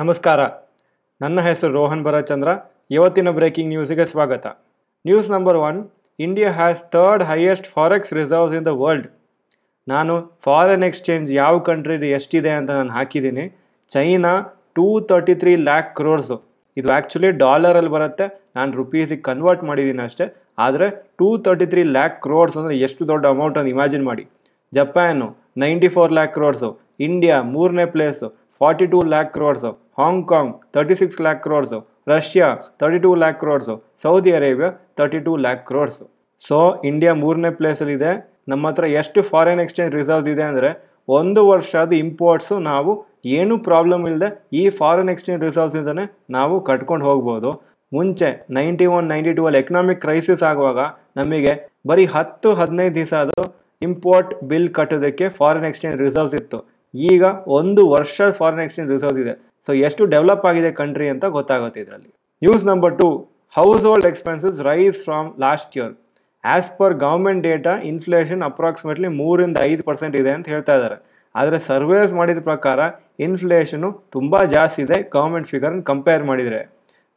ನಮಸ್ಕಾರ ನನ್ನ ಹೆಸರು ರೋಹನ್ ಭರಚಂದ್ರ ಇವತ್ತಿನ ಬ್ರೇಕಿಂಗ್ ನ್ಯೂಸಿಗೆ ಸ್ವಾಗತ news number one India has third highest forex reserves in the world ನಾನು ಫಾರಿನ್ ಎಕ್ಸ್ಚೇಂಜ್ ಯಾವ ಕಂಟ್ರಿದು ಎಷ್ಟಿದೆ ಅಂತ ನಾನು ಹಾಕಿದ್ದೀನಿ China two thirty three lakh crores ಇದು ಆ್ಯಕ್ಚುಲಿ ಡಾಲರಲ್ಲಿ ಬರುತ್ತೆ ನಾನು ರುಪೀಸಿಗೆ ಕನ್ವರ್ಟ್ ಮಾಡಿದ್ದೀನಿ ಅಷ್ಟೇ ಆದರೆ two thirty three lakh crores ಅಂದರೆ ಎಷ್ಟು ದೊಡ್ಡ ಅಮೌಂಟ್ ಅಂತ ಇಮ್ಯಾಜಿನ್ ಮಾಡಿ Japan ninety four lakh crores India ಮೂರನೇ place forty two lakh crores thirty six lakh 36 Russia thirty two lakh crores Saudi Arabia thirty two lakh crores so India ಮೂರನೇ ಇದೆ ನಮ್ಮ ಹತ್ರ ಎಷ್ಟು ಫಾರಿನ್ ಎಕ್ಸ್ಚೇಂಜ್ ರಿಸರ್ವ್ಸ್ ಇದೆ ಅಂದರೆ ಒಂದು ವರ್ಷದ ಇಂಪೋರ್ಟ್ಸು ನಾವು ಏನೂ ಪ್ರಾಬ್ಲಮ್ ಇಲ್ಲದೆ ಈ ಫಾರಿನ್ ಎಕ್ಸ್ಚೇಂಜ್ ಇಂದನೇ ನಾವು ಕಟ್ಕೊಂಡು ಹೋಗ್ಬೋದು ಮುಂಚೆ ನೈಂಟಿ ಒನ್ ನೈಂಟಿ ಟೂ ಅಲ್ಲಿ ಎಕನಾಮಿಕ್ ಕ್ರೈಸಿಸ್ ಆಗುವಾಗ ನಮಗೆ ಬರೀ ಹತ್ತು ಹದಿನೈದು ದಿವಸ ಅದು ಇಂಪೋರ್ಟ್ ಬಿಲ್ ಕಟ್ಟೋದಕ್ಕೆ ಫಾರಿನ್ ಎಕ್ಸ್ಚೇಂಜ್ ರಿಸರ್ವ್ಸ್ ಇತ್ತು ಈಗ ಒಂದು ವರ್ಷ ಫಾರಿನ್ ಎಕ್ಸ್ಚೇಂಜ್ ರಿಸರ್ವ್ಸ್ ಇದೆ ಸೊ ಎಷ್ಟು ಡೆವಲಪ್ ಆಗಿದೆ ಕಂಟ್ರಿ ಅಂತ ಗೊತ್ತಾಗುತ್ತೆ ಇದರಲ್ಲಿ news number two household expenses rise from last year as per government data inflation approximately ಮೂರಿಂದ ಐದು ಪರ್ಸೆಂಟ್ ಇದೆ ಅಂತ ಹೇಳ್ತಾ ಇದ್ದಾರೆ ಆದರೆ ಸರ್ವೇಸ್ ಮಾಡಿದ ಪ್ರಕಾರ ಇನ್ಫ್ಲೇಷನು ತುಂಬ ಜಾಸ್ತಿ ಇದೆ ಗೌರ್ಮೆಂಟ್ ಫಿಗರನ್ನು ಕಂಪೇರ್ ಮಾಡಿದರೆ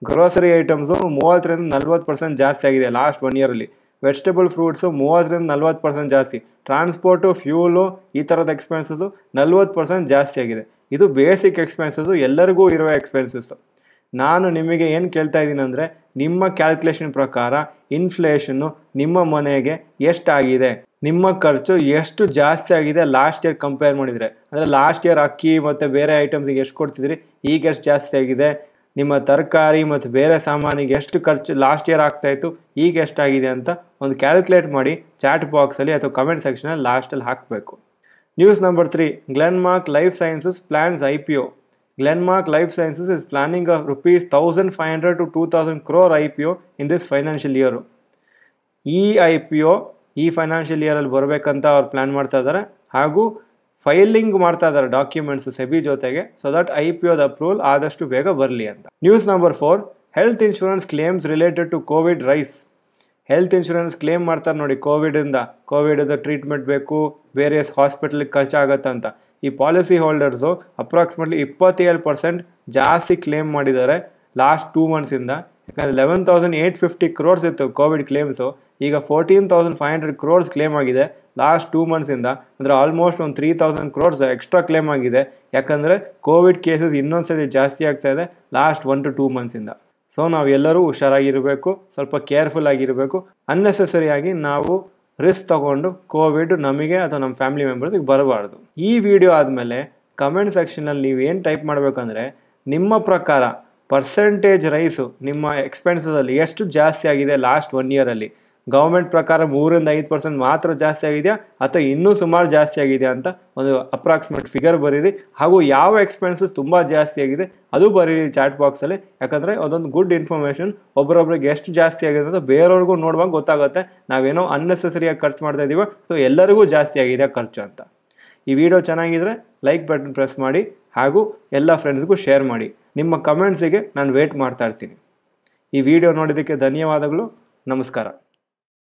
ಗ್ರೋಸರಿ ಐಟಮ್ಸು ಮೂವತ್ತರಿಂದ ನಲ್ವತ್ತು ಪರ್ಸೆಂಟ್ ಜಾಸ್ತಿ ಆಗಿದೆ ಲಾಸ್ಟ್ ಒನ್ ಇಯರಲ್ಲಿ ವೆಜಿಟೇಬಲ್ ಫ್ರೂಟ್ಸು ಮೂವತ್ತರಿಂದ ನಲ್ವತ್ತು ಪರ್ಸೆಂಟ್ ಜಾಸ್ತಿ ಟ್ರಾನ್ಸ್ಪೋರ್ಟು ಫ್ಯೂಲು ಈ ಥರದ ಎಕ್ಸ್ಪೆನ್ಸಸ್ಸು ನಲ್ವತ್ತು ಪರ್ಸೆಂಟ್ ಜಾಸ್ತಿ ಆಗಿದೆ ಇದು ಬೇಸಿಕ್ ಎಕ್ಸ್ಪೆನ್ಸಸ್ಸು ಎಲ್ಲರಿಗೂ ಇರುವ ಎಕ್ಸ್ಪೆನ್ಸಸ್ಸು ನಾನು ನಿಮಗೆ ಏನು ಕೇಳ್ತಾ ಇದ್ದೀನಿ ಅಂದರೆ ನಿಮ್ಮ ಕ್ಯಾಲ್ಕುಲೇಷನ್ ಪ್ರಕಾರ ಇನ್ಫ್ಲೇಷನ್ನು ನಿಮ್ಮ ಮನೆಗೆ ಎಷ್ಟಾಗಿದೆ ನಿಮ್ಮ ಖರ್ಚು ಎಷ್ಟು ಜಾಸ್ತಿ ಆಗಿದೆ ಲಾಸ್ಟ್ ಇಯರ್ ಕಂಪೇರ್ ಮಾಡಿದರೆ ಅಂದರೆ ಲಾಸ್ಟ್ ಇಯರ್ ಅಕ್ಕಿ ಮತ್ತು ಬೇರೆ ಐಟಮ್ಸಿಗೆ ಎಷ್ಟು ಕೊಡ್ತಿದ್ರಿ ಈಗ ಎಷ್ಟು ಜಾಸ್ತಿ ಆಗಿದೆ ನಿಮ್ಮ ತರಕಾರಿ ಮತ್ತು ಬೇರೆ ಸಾಮಾನಿಗೆ ಎಷ್ಟು ಖರ್ಚು ಲಾಸ್ಟ್ ಇಯರ್ ಆಗ್ತಾಯಿತ್ತು ಈಗ ಎಷ್ಟಾಗಿದೆ ಅಂತ ಒಂದು ಕ್ಯಾಲ್ಕುಲೇಟ್ ಮಾಡಿ ಚಾಟ್ ಬಾಕ್ಸಲ್ಲಿ ಅಥವಾ ಕಮೆಂಟ್ ಸೆಕ್ಷನಲ್ಲಿ ಲಾಸ್ಟಲ್ಲಿ ಹಾಕಬೇಕು news number three Glenmark life sciences I P 3 Glenmark life sciences is planning Glenmark rupees thousand five hundred to two 1500 crore 2000 P IPO in this financial year ಈ ಐ ಪಿ ಒ ಈ ಫೈನಾನ್ಷಿಯಲ್ ಇಯರಲ್ಲಿ ಬರಬೇಕಂತ ಅವ್ರು ಪ್ಲ್ಯಾನ್ ಮಾಡ್ತಾ ಇದ್ದಾರೆ ಹಾಗೂ ಫೈಲಿಂಗ್ ಮಾಡ್ತಾ ಇದ್ದಾರೆ ಡಾಕ್ಯುಮೆಂಟ್ಸ್ ಸೆಬಿ ಜೊತೆಗೆ ಸೊ ದಟ್ ಐ ಪಿ ಒದ ಅಪ್ರೂವಲ್ ಆದಷ್ಟು ಬೇಗ ಬರಲಿ ಅಂತ news number four health insurance claims related to Covid rise health insurance claim ಮಾಡ್ತಾರೆ ನೋಡಿ ಕೋವಿಡಿಂದ ಕೋವಿಡದ ಟ್ರೀಟ್ಮೆಂಟ್ ಬೇಕು ಬೇರೆ ಹಾಸ್ಪಿಟ್ಲಿಗೆ ಅಂತ ಈ ಪಾಲಿಸಿ ಹೋಲ್ಡರ್ಸು ಅಪ್ರಾಕ್ಸಿಮೇಟ್ಲಿ ಇಪ್ಪತ್ತೇಳು ಪರ್ಸೆಂಟ್ ಜಾಸ್ತಿ ಕ್ಲೇಮ್ ಮಾಡಿದ್ದಾರೆ ಲಾಸ್ಟ್ ಟೂ ಮಂತ್ಸಿಂದ ಯಾಕಂದರೆ eleven thousand eight fifty crores ಇತ್ತು ಕೋವಿಡ್ ಕ್ಲೇಮ್ಸು ಈಗ fourteen thousand five hundred crores claim ಆಗಿದೆ ಲಾಸ್ಟ್ ಟೂ ಮಂತ್ಸಿಂದ ಅಂದರೆ ಆಲ್ಮೋಸ್ಟ್ ಒಂದು three thousand crores extra claim ಆಗಿದೆ ಯಾಕಂದರೆ ಕೋವಿಡ್ ಕೇಸಸ್ ಇನ್ನೊಂದು ಸತಿ ಜಾಸ್ತಿ ಆಗ್ತಾಯಿದೆ ಲಾಸ್ಟ್ ಒನ್ ಟು ಟೂ ಮಂತ್ಸಿಂದ ಸೊ ನಾವೆಲ್ಲರೂ ಹುಷಾರಾಗಿರಬೇಕು ಸ್ವಲ್ಪ ಕೇರ್ಫುಲ್ ಆಗಿರಬೇಕು ಅನ್ನೆಸೆಸರಿಯಾಗಿ ನಾವು ರಿಸ್ಕ್ ತಗೊಂಡು ಕೋವಿಡ್ ನಮಗೆ ಅಥವಾ ನಮ್ಮ ಫ್ಯಾಮಿಲಿ ಮೆಂಬರ್ಸಿಗೆ ಬರಬಾರ್ದು ಈ ವಿಡಿಯೋ ಆದಮೇಲೆ ಕಮೆಂಟ್ ಸೆಕ್ಷನಲ್ಲಿ ನೀವು ಏನು ಟೈಪ್ ಮಾಡಬೇಕಂದ್ರೆ ನಿಮ್ಮ ಪ್ರಕಾರ ಪರ್ಸೆಂಟೇಜ್ ರೈಸು ನಿಮ್ಮ ಎಕ್ಸ್ಪೆನ್ಸಸಲ್ಲಿ ಎಷ್ಟು ಜಾಸ್ತಿ ಆಗಿದೆ ಲಾಸ್ಟ್ ಒನ್ ಇಯರಲ್ಲಿ ಗೌರ್ಮೆಂಟ್ ಪ್ರಕಾರ ಮೂರಿಂದ ಐದು ಪರ್ಸೆಂಟ್ ಮಾತ್ರ ಜಾಸ್ತಿ ಆಗಿದೆಯಾ ಅಥವಾ ಇನ್ನೂ ಸುಮಾರು ಜಾಸ್ತಿ ಆಗಿದೆಯಾ ಅಂತ ಒಂದು ಅಪ್ರಾಕ್ಸಿಮೇಟ್ ಫಿಗರ್ ಬರೀರಿ ಹಾಗೂ ಯಾವ ಎಕ್ಸ್ಪೆನ್ಸಸ್ ತುಂಬ ಜಾಸ್ತಿ ಆಗಿದೆ ಅದು ಬರೀರಿ ಚಾಟ್ ಬಾಕ್ಸಲ್ಲಿ ಯಾಕಂದರೆ ಅದೊಂದು ಗುಡ್ ಇನ್ಫಾರ್ಮೇಷನ್ ಒಬ್ಬರೊಬ್ರಿಗೆ ಎಷ್ಟು ಜಾಸ್ತಿ ಆಗಿದೆ ಅಂತ ಬೇರೆಯವ್ರಿಗೂ ನೋಡುವಾಗ ಗೊತ್ತಾಗುತ್ತೆ ನಾವೇನೋ ಅನ್ನೆಸರಿಯಾಗಿ ಖರ್ಚು ಮಾಡ್ತಾ ಇದ್ದೀವೋ ಅಥವಾ ಎಲ್ಲರಿಗೂ ಜಾಸ್ತಿ ಆಗಿದೆಯಾ ಖರ್ಚು ಅಂತ ಈ ವಿಡಿಯೋ ಚೆನ್ನಾಗಿದ್ರೆ ಲೈಕ್ ಬಟನ್ ಪ್ರೆಸ್ ಮಾಡಿ ಹಾಗೂ ಎಲ್ಲ ಫ್ರೆಂಡ್ಸ್ಗೂ ಶೇರ್ ಮಾಡಿ ನಿಮ್ಮ ಕಮೆಂಟ್ಸಿಗೆ ನಾನು ವೇಟ್ ಮಾಡ್ತಾ ಇರ್ತೀನಿ ಈ ವಿಡಿಯೋ ನೋಡಿದ್ದಕ್ಕೆ ಧನ್ಯವಾದಗಳು ನಮಸ್ಕಾರ